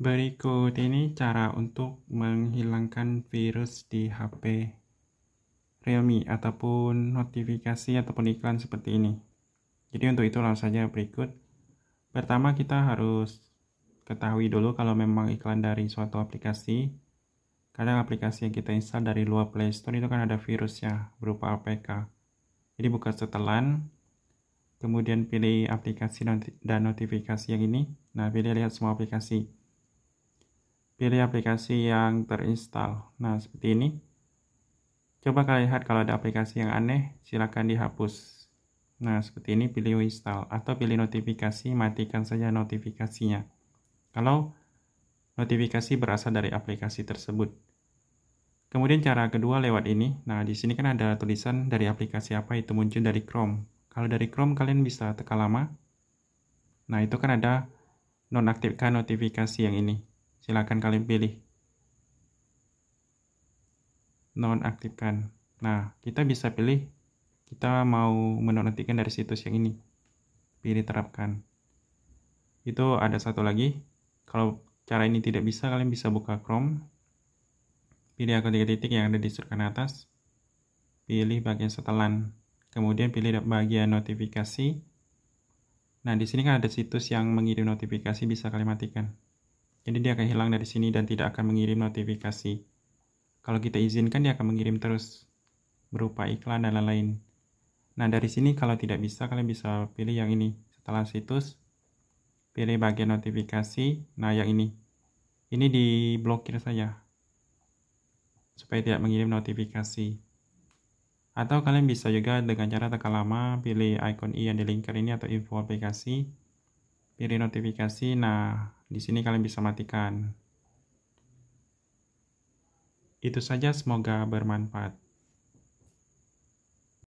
Berikut ini cara untuk menghilangkan virus di HP Realme ataupun notifikasi ataupun iklan seperti ini. Jadi untuk itu langsung saja berikut. Pertama kita harus ketahui dulu kalau memang iklan dari suatu aplikasi. Kadang aplikasi yang kita install dari luar Play Store itu kan ada virusnya berupa APK. Jadi buka setelan, kemudian pilih aplikasi dan notifikasi yang ini. Nah, pilih lihat semua aplikasi pilih aplikasi yang terinstall. Nah, seperti ini. Coba kalian lihat kalau ada aplikasi yang aneh, silakan dihapus. Nah, seperti ini pilih install atau pilih notifikasi, matikan saja notifikasinya. Kalau notifikasi berasal dari aplikasi tersebut. Kemudian cara kedua lewat ini. Nah, di sini kan ada tulisan dari aplikasi apa itu muncul dari Chrome. Kalau dari Chrome kalian bisa tekan lama. Nah, itu kan ada nonaktifkan notifikasi yang ini silakan kalian pilih. Nonaktifkan. Nah, kita bisa pilih kita mau menonaktifkan dari situs yang ini. Pilih terapkan. Itu ada satu lagi. Kalau cara ini tidak bisa, kalian bisa buka Chrome. Pilih akun tiga titik yang ada di sudut kanan atas. Pilih bagian setelan. Kemudian pilih bagian notifikasi. Nah, di sini kan ada situs yang mengirim notifikasi bisa kalian matikan. Jadi dia akan hilang dari sini dan tidak akan mengirim notifikasi. Kalau kita izinkan dia akan mengirim terus berupa iklan dan lain-lain. Nah dari sini kalau tidak bisa kalian bisa pilih yang ini. Setelah situs, pilih bagian notifikasi. Nah yang ini. Ini diblokir saja. Supaya tidak mengirim notifikasi. Atau kalian bisa juga dengan cara tekan lama, pilih icon i yang di linker ini atau info aplikasi pilih notifikasi nah di sini kalian bisa matikan itu saja semoga bermanfaat